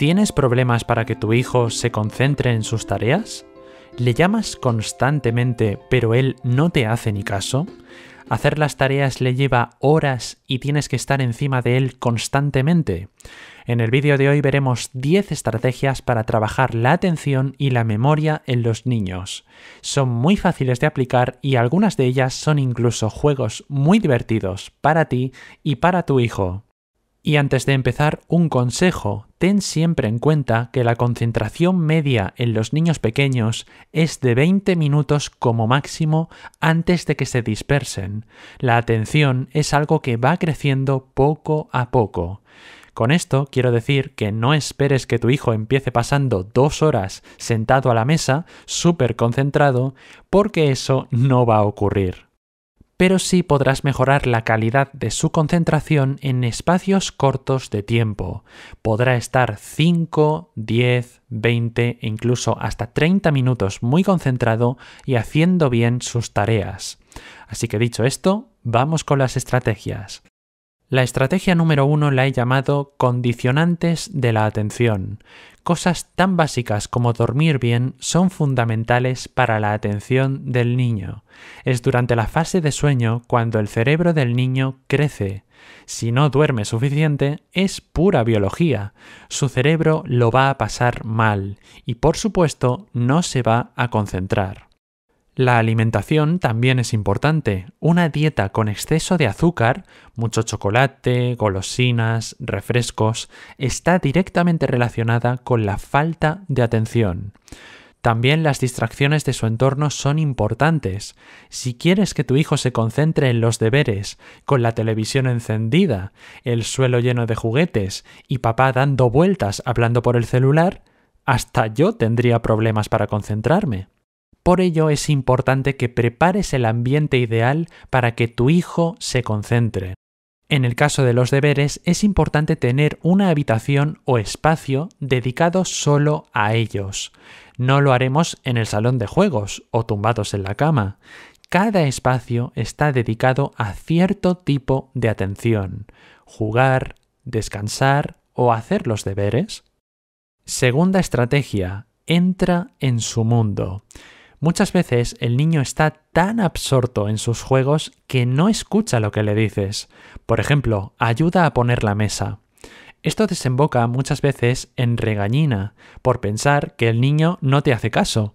¿Tienes problemas para que tu hijo se concentre en sus tareas? ¿Le llamas constantemente pero él no te hace ni caso? ¿Hacer las tareas le lleva horas y tienes que estar encima de él constantemente? En el vídeo de hoy veremos 10 estrategias para trabajar la atención y la memoria en los niños. Son muy fáciles de aplicar y algunas de ellas son incluso juegos muy divertidos para ti y para tu hijo. Y antes de empezar, un consejo. Ten siempre en cuenta que la concentración media en los niños pequeños es de 20 minutos como máximo antes de que se dispersen. La atención es algo que va creciendo poco a poco. Con esto quiero decir que no esperes que tu hijo empiece pasando dos horas sentado a la mesa, súper concentrado, porque eso no va a ocurrir pero sí podrás mejorar la calidad de su concentración en espacios cortos de tiempo. Podrá estar 5, 10, 20 e incluso hasta 30 minutos muy concentrado y haciendo bien sus tareas. Así que dicho esto, vamos con las estrategias. La estrategia número uno la he llamado condicionantes de la atención. Cosas tan básicas como dormir bien son fundamentales para la atención del niño. Es durante la fase de sueño cuando el cerebro del niño crece. Si no duerme suficiente, es pura biología. Su cerebro lo va a pasar mal y por supuesto no se va a concentrar. La alimentación también es importante. Una dieta con exceso de azúcar, mucho chocolate, golosinas, refrescos, está directamente relacionada con la falta de atención. También las distracciones de su entorno son importantes. Si quieres que tu hijo se concentre en los deberes, con la televisión encendida, el suelo lleno de juguetes y papá dando vueltas hablando por el celular, hasta yo tendría problemas para concentrarme. Por ello es importante que prepares el ambiente ideal para que tu hijo se concentre. En el caso de los deberes es importante tener una habitación o espacio dedicado solo a ellos. No lo haremos en el salón de juegos o tumbados en la cama. Cada espacio está dedicado a cierto tipo de atención. Jugar, descansar o hacer los deberes. Segunda estrategia. Entra en su mundo. Muchas veces el niño está tan absorto en sus juegos que no escucha lo que le dices. Por ejemplo, ayuda a poner la mesa. Esto desemboca muchas veces en regañina, por pensar que el niño no te hace caso.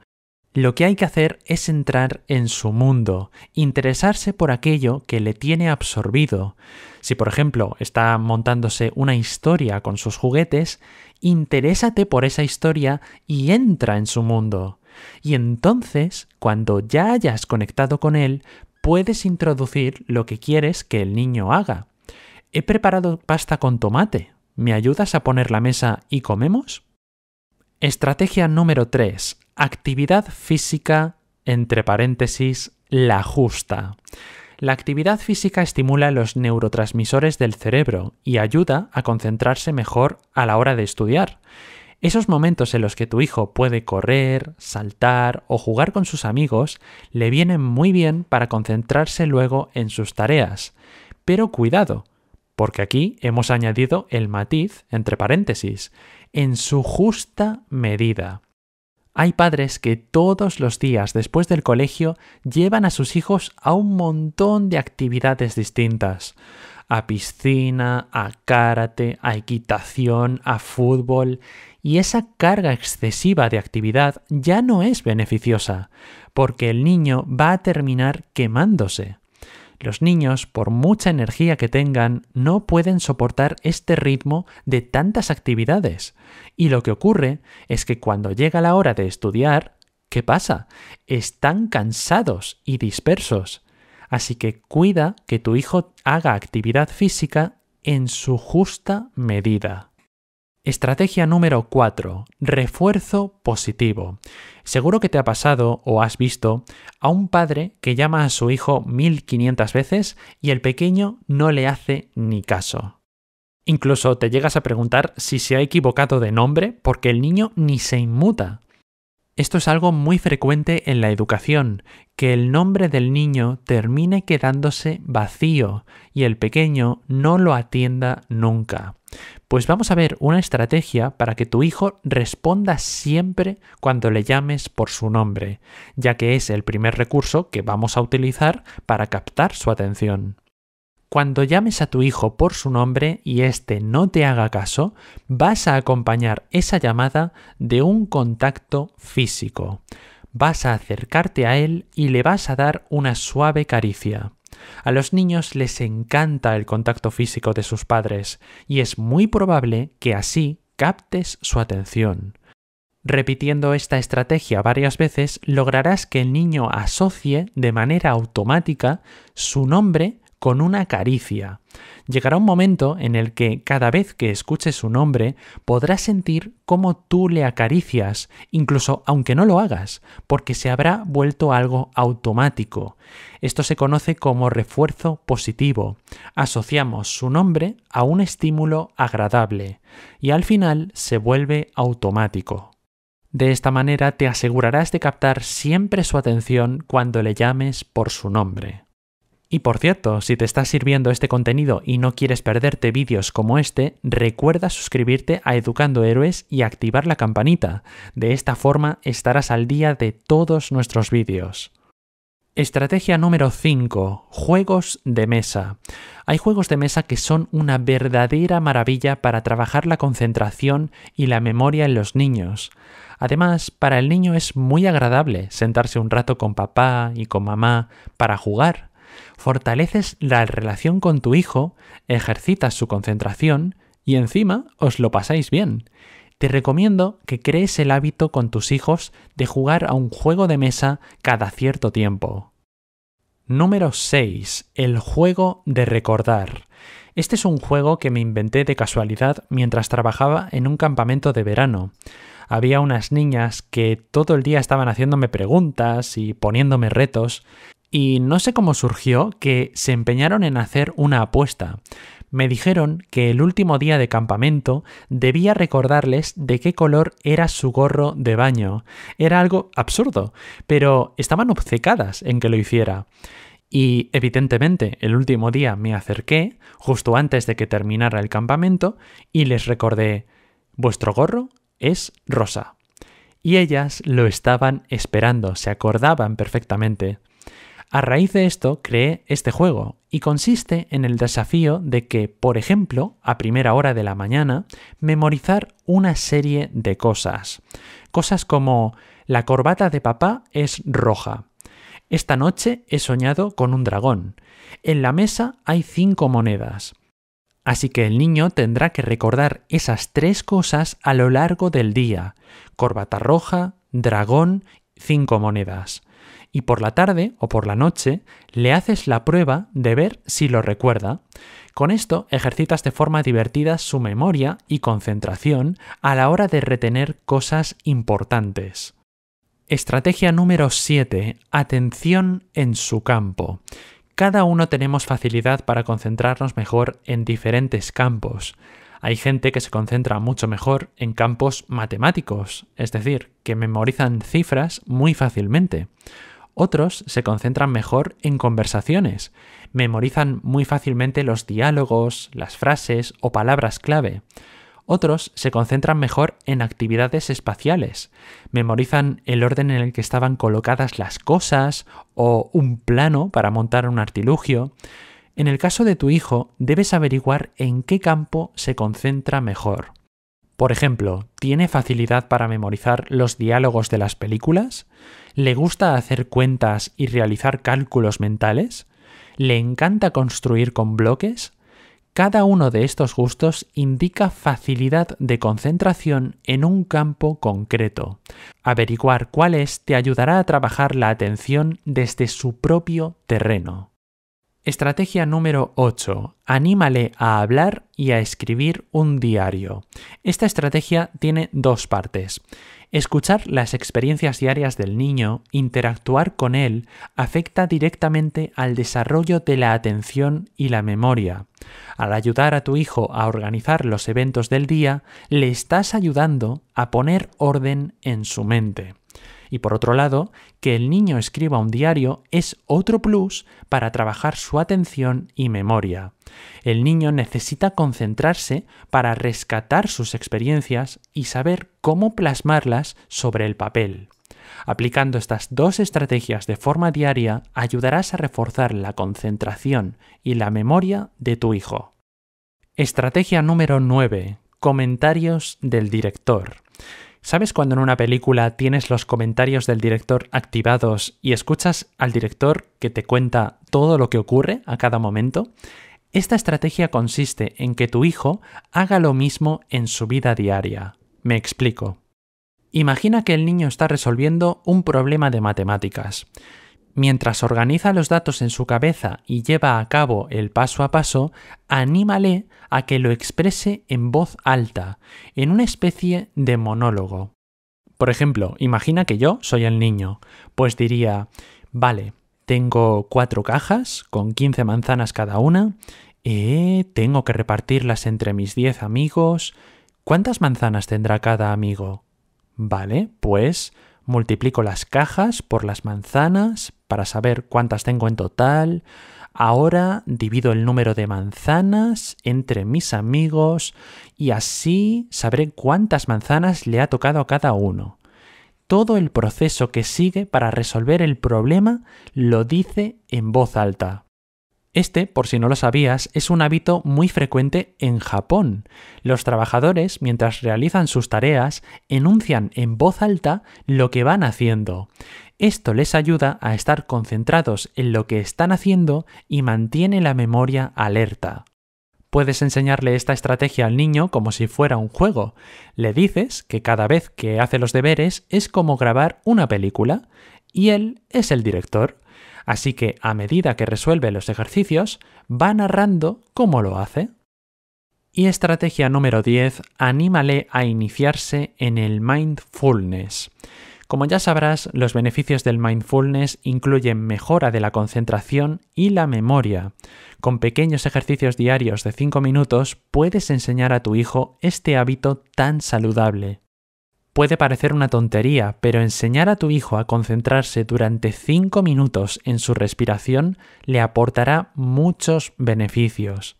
Lo que hay que hacer es entrar en su mundo, interesarse por aquello que le tiene absorbido. Si por ejemplo está montándose una historia con sus juguetes, interésate por esa historia y entra en su mundo. Y entonces, cuando ya hayas conectado con él, puedes introducir lo que quieres que el niño haga. He preparado pasta con tomate. ¿Me ayudas a poner la mesa y comemos? Estrategia número 3. Actividad física, entre paréntesis, la justa. La actividad física estimula los neurotransmisores del cerebro y ayuda a concentrarse mejor a la hora de estudiar. Esos momentos en los que tu hijo puede correr, saltar o jugar con sus amigos le vienen muy bien para concentrarse luego en sus tareas. Pero cuidado, porque aquí hemos añadido el matiz, entre paréntesis, en su justa medida. Hay padres que todos los días después del colegio llevan a sus hijos a un montón de actividades distintas. A piscina, a karate, a equitación, a fútbol. Y esa carga excesiva de actividad ya no es beneficiosa, porque el niño va a terminar quemándose. Los niños, por mucha energía que tengan, no pueden soportar este ritmo de tantas actividades. Y lo que ocurre es que cuando llega la hora de estudiar, ¿qué pasa? Están cansados y dispersos. Así que cuida que tu hijo haga actividad física en su justa medida. Estrategia número 4. Refuerzo positivo. Seguro que te ha pasado o has visto a un padre que llama a su hijo 1500 veces y el pequeño no le hace ni caso. Incluso te llegas a preguntar si se ha equivocado de nombre porque el niño ni se inmuta. Esto es algo muy frecuente en la educación, que el nombre del niño termine quedándose vacío y el pequeño no lo atienda nunca. Pues vamos a ver una estrategia para que tu hijo responda siempre cuando le llames por su nombre, ya que es el primer recurso que vamos a utilizar para captar su atención. Cuando llames a tu hijo por su nombre y éste no te haga caso, vas a acompañar esa llamada de un contacto físico. Vas a acercarte a él y le vas a dar una suave caricia. A los niños les encanta el contacto físico de sus padres y es muy probable que así captes su atención. Repitiendo esta estrategia varias veces, lograrás que el niño asocie de manera automática su nombre con una caricia. Llegará un momento en el que cada vez que escuches su nombre podrás sentir cómo tú le acaricias, incluso aunque no lo hagas, porque se habrá vuelto algo automático. Esto se conoce como refuerzo positivo. Asociamos su nombre a un estímulo agradable y al final se vuelve automático. De esta manera te asegurarás de captar siempre su atención cuando le llames por su nombre. Y por cierto, si te está sirviendo este contenido y no quieres perderte vídeos como este, recuerda suscribirte a Educando Héroes y activar la campanita. De esta forma estarás al día de todos nuestros vídeos. Estrategia número 5. Juegos de mesa. Hay juegos de mesa que son una verdadera maravilla para trabajar la concentración y la memoria en los niños. Además, para el niño es muy agradable sentarse un rato con papá y con mamá para jugar fortaleces la relación con tu hijo, ejercitas su concentración y encima os lo pasáis bien. Te recomiendo que crees el hábito con tus hijos de jugar a un juego de mesa cada cierto tiempo. Número 6. El juego de recordar. Este es un juego que me inventé de casualidad mientras trabajaba en un campamento de verano. Había unas niñas que todo el día estaban haciéndome preguntas y poniéndome retos, y no sé cómo surgió que se empeñaron en hacer una apuesta. Me dijeron que el último día de campamento debía recordarles de qué color era su gorro de baño. Era algo absurdo, pero estaban obcecadas en que lo hiciera. Y evidentemente el último día me acerqué, justo antes de que terminara el campamento, y les recordé, vuestro gorro es rosa. Y ellas lo estaban esperando, se acordaban perfectamente. A raíz de esto creé este juego y consiste en el desafío de que, por ejemplo, a primera hora de la mañana, memorizar una serie de cosas. Cosas como la corbata de papá es roja. Esta noche he soñado con un dragón. En la mesa hay cinco monedas. Así que el niño tendrá que recordar esas tres cosas a lo largo del día. Corbata roja, dragón cinco monedas. Y por la tarde o por la noche le haces la prueba de ver si lo recuerda. Con esto ejercitas de forma divertida su memoria y concentración a la hora de retener cosas importantes. Estrategia número 7. Atención en su campo. Cada uno tenemos facilidad para concentrarnos mejor en diferentes campos. Hay gente que se concentra mucho mejor en campos matemáticos, es decir, que memorizan cifras muy fácilmente. Otros se concentran mejor en conversaciones, memorizan muy fácilmente los diálogos, las frases o palabras clave. Otros se concentran mejor en actividades espaciales, memorizan el orden en el que estaban colocadas las cosas o un plano para montar un artilugio. En el caso de tu hijo, debes averiguar en qué campo se concentra mejor. Por ejemplo, ¿tiene facilidad para memorizar los diálogos de las películas? ¿Le gusta hacer cuentas y realizar cálculos mentales? ¿Le encanta construir con bloques? Cada uno de estos gustos indica facilidad de concentración en un campo concreto. Averiguar cuál es te ayudará a trabajar la atención desde su propio terreno. Estrategia número 8. Anímale a hablar y a escribir un diario. Esta estrategia tiene dos partes. Escuchar las experiencias diarias del niño, interactuar con él, afecta directamente al desarrollo de la atención y la memoria. Al ayudar a tu hijo a organizar los eventos del día, le estás ayudando a poner orden en su mente. Y por otro lado, que el niño escriba un diario es otro plus para trabajar su atención y memoria. El niño necesita concentrarse para rescatar sus experiencias y saber cómo plasmarlas sobre el papel. Aplicando estas dos estrategias de forma diaria ayudarás a reforzar la concentración y la memoria de tu hijo. Estrategia número 9. Comentarios del director. ¿Sabes cuando en una película tienes los comentarios del director activados y escuchas al director que te cuenta todo lo que ocurre a cada momento? Esta estrategia consiste en que tu hijo haga lo mismo en su vida diaria. Me explico. Imagina que el niño está resolviendo un problema de matemáticas. Mientras organiza los datos en su cabeza y lleva a cabo el paso a paso, anímale a que lo exprese en voz alta, en una especie de monólogo. Por ejemplo, imagina que yo soy el niño, pues diría, vale, tengo cuatro cajas con 15 manzanas cada una, eh, tengo que repartirlas entre mis 10 amigos. ¿Cuántas manzanas tendrá cada amigo? Vale, pues multiplico las cajas por las manzanas para saber cuántas tengo en total. Ahora divido el número de manzanas entre mis amigos y así sabré cuántas manzanas le ha tocado a cada uno. Todo el proceso que sigue para resolver el problema lo dice en voz alta, este, por si no lo sabías, es un hábito muy frecuente en Japón. Los trabajadores, mientras realizan sus tareas, enuncian en voz alta lo que van haciendo. Esto les ayuda a estar concentrados en lo que están haciendo y mantiene la memoria alerta. Puedes enseñarle esta estrategia al niño como si fuera un juego. Le dices que cada vez que hace los deberes es como grabar una película y él es el director Así que a medida que resuelve los ejercicios, va narrando cómo lo hace. Y estrategia número 10, anímale a iniciarse en el mindfulness. Como ya sabrás, los beneficios del mindfulness incluyen mejora de la concentración y la memoria. Con pequeños ejercicios diarios de 5 minutos puedes enseñar a tu hijo este hábito tan saludable. Puede parecer una tontería, pero enseñar a tu hijo a concentrarse durante 5 minutos en su respiración le aportará muchos beneficios.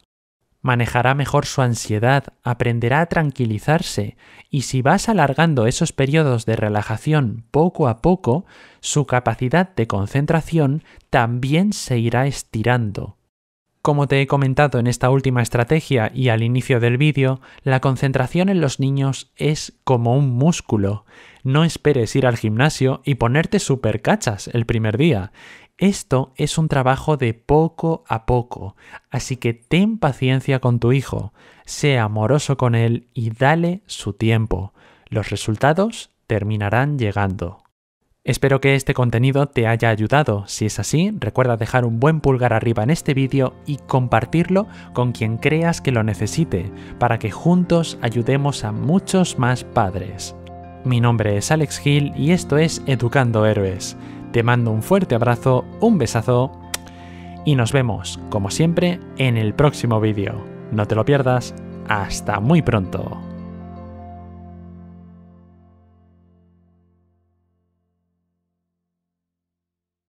Manejará mejor su ansiedad, aprenderá a tranquilizarse y si vas alargando esos periodos de relajación poco a poco, su capacidad de concentración también se irá estirando. Como te he comentado en esta última estrategia y al inicio del vídeo, la concentración en los niños es como un músculo. No esperes ir al gimnasio y ponerte super cachas el primer día. Esto es un trabajo de poco a poco, así que ten paciencia con tu hijo, sea amoroso con él y dale su tiempo. Los resultados terminarán llegando. Espero que este contenido te haya ayudado. Si es así, recuerda dejar un buen pulgar arriba en este vídeo y compartirlo con quien creas que lo necesite, para que juntos ayudemos a muchos más padres. Mi nombre es Alex Gil y esto es Educando Héroes. Te mando un fuerte abrazo, un besazo y nos vemos, como siempre, en el próximo vídeo. No te lo pierdas. Hasta muy pronto.